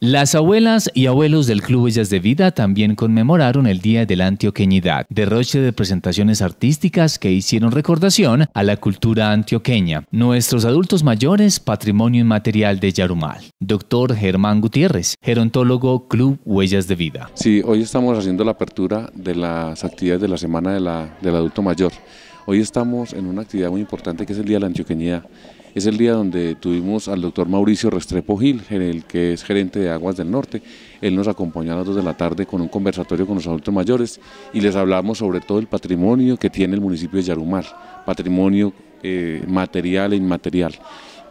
Las abuelas y abuelos del Club Huellas de Vida también conmemoraron el Día de la Antioqueñidad, derroche de presentaciones artísticas que hicieron recordación a la cultura antioqueña, nuestros adultos mayores, patrimonio inmaterial de Yarumal. Doctor Germán Gutiérrez, gerontólogo Club Huellas de Vida. Sí, hoy estamos haciendo la apertura de las actividades de la Semana del Adulto Mayor. Hoy estamos en una actividad muy importante que es el Día de la Antioqueñidad. Es el día donde tuvimos al doctor Mauricio Restrepo Gil, el que es gerente de Aguas del Norte. Él nos acompañó a las 2 de la tarde con un conversatorio con los adultos mayores y les hablamos sobre todo el patrimonio que tiene el municipio de Yarumar, patrimonio eh, material e inmaterial.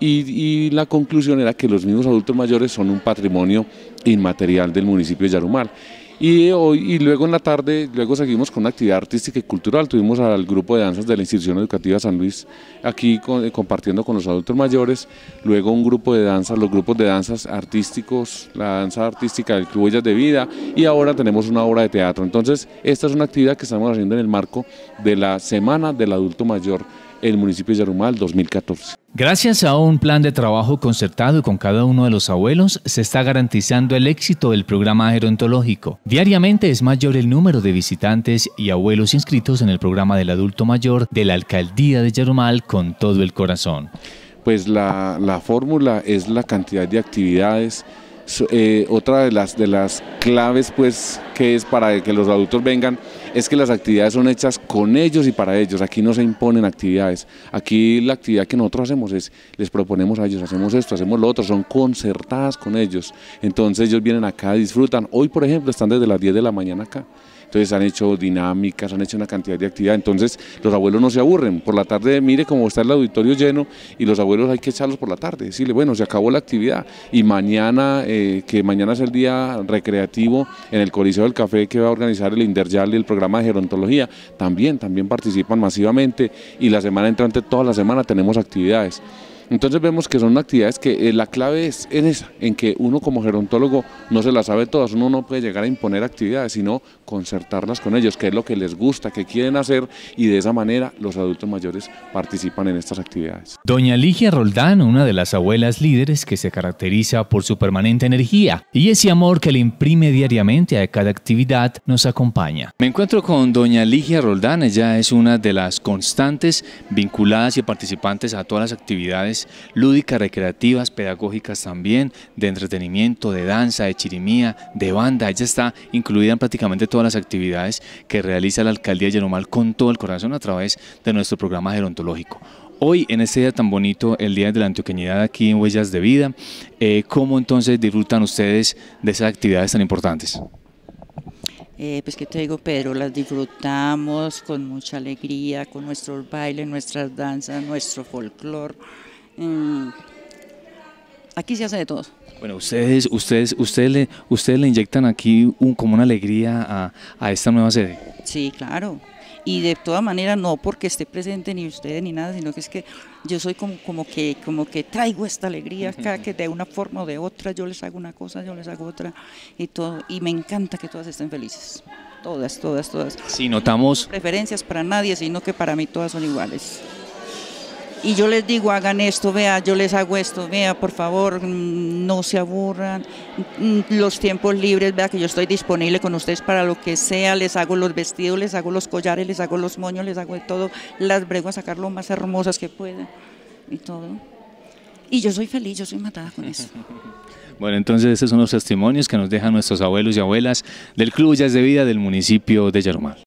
Y, y, la conclusión era que los mismos adultos mayores son un patrimonio inmaterial del municipio de Yarumar y, hoy, y luego en la tarde, luego seguimos con una actividad artística y cultural, tuvimos al grupo de danzas de la institución educativa San Luis aquí eh, compartiendo con los adultos mayores, luego un grupo de danzas, los grupos de danzas artísticos, la danza artística del Club de Vida y ahora tenemos una obra de teatro. Entonces, esta es una actividad que estamos haciendo en el marco de la Semana del Adulto Mayor el municipio de Yarumal 2014. Gracias a un plan de trabajo concertado con cada uno de los abuelos, se está garantizando el éxito del programa gerontológico. Diariamente es mayor el número de visitantes y abuelos inscritos en el programa del adulto mayor de la alcaldía de Yarumal con todo el corazón. Pues la, fórmula es la cantidad de actividades. Eh, otra de las, de las claves pues, que es para que los adultos vengan es que las actividades son hechas con ellos y para ellos, aquí no se imponen actividades, aquí la actividad que nosotros hacemos es, les proponemos a ellos, hacemos esto, hacemos lo otro, son concertadas con ellos, entonces ellos vienen acá, disfrutan, hoy por ejemplo están desde las 10 de la mañana acá, entonces han hecho dinámicas, han hecho una cantidad de actividades, entonces los abuelos no se aburren, por la tarde mire cómo está el auditorio lleno y los abuelos hay que echarlos por la tarde, decirle bueno se acabó la actividad y mañana, eh, que mañana es el día recreativo en el Coliseo del Café que va a organizar el Inderjal y el programa de gerontología, también, también participan masivamente y la semana entrante, toda la semana tenemos actividades. Entonces vemos que son actividades que eh, la clave es en esa, en que uno como gerontólogo no se las sabe todas, uno no puede llegar a imponer actividades, sino concertarlas con ellos, qué es lo que les gusta, que quieren hacer y de esa manera los adultos mayores participan en estas actividades. Doña Ligia Roldán, una de las abuelas líderes que se caracteriza por su permanente energía y ese amor que le imprime diariamente a cada actividad, nos acompaña. Me encuentro con doña Ligia Roldán, ella es una de las constantes vinculadas y participantes a todas las actividades lúdicas, recreativas, pedagógicas también, de entretenimiento, de danza, de chirimía, de banda. Ella está incluida en prácticamente todas las actividades que realiza la alcaldía de con todo el corazón a través de nuestro programa gerontológico hoy en este día tan bonito, el Día de la Antioqueñidad aquí en Huellas de Vida, eh, ¿cómo entonces disfrutan ustedes de esas actividades tan importantes? Eh, pues que te digo Pedro, las disfrutamos con mucha alegría, con nuestros bailes, nuestras danzas, nuestro folclore. Em, aquí se hace de todos Bueno, ustedes, ustedes, ustedes le, ustedes le inyectan aquí un, como una alegría a, esta nueva sede. Sí, claro y de toda manera no porque esté presente ni ustedes ni nada, sino que es que yo soy como, como, que, como que traigo esta alegría acá, que de una forma o de otra yo les hago una cosa, yo les hago otra y todo, y me encanta que todas estén felices. Todas, todas, todas. Si notamos... preferencias para nadie, sino que para mí todas son iguales y yo les digo, hagan esto, vea, yo les hago esto, vea, por favor, mm, no se aburran, mm, los tiempos libres, vea que yo estoy disponible con ustedes para lo que sea, les hago los vestidos, les hago los collares, les hago los moños, les hago todo, las brego a sacar lo más hermosas que pueda y todo. Y yo soy feliz, yo soy matada con eso. Bueno, entonces esos son los testimonios que nos dejan nuestros abuelos y abuelas del Club es de Vida del municipio de Yarumal.